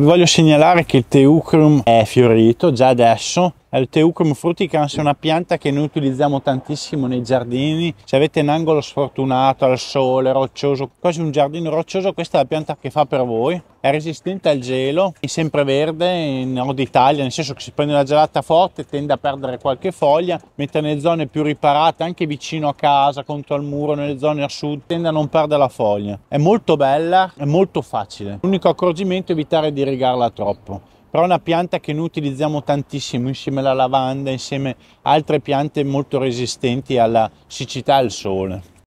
Vi voglio segnalare che il Teucrum è fiorito già adesso il Teucum fruticans è una pianta che noi utilizziamo tantissimo nei giardini. Se avete un angolo sfortunato al sole, roccioso, quasi un giardino roccioso, questa è la pianta che fa per voi. È resistente al gelo, è sempre verde in Nord Italia, nel senso che si prende una gelata forte, tende a perdere qualche foglia, mentre nelle zone più riparate, anche vicino a casa, contro il muro, nelle zone a sud, tende a non perdere la foglia. È molto bella, è molto facile. L'unico accorgimento è evitare di rigarla troppo però è una pianta che noi utilizziamo tantissimo insieme alla lavanda, insieme a altre piante molto resistenti alla siccità e al sole.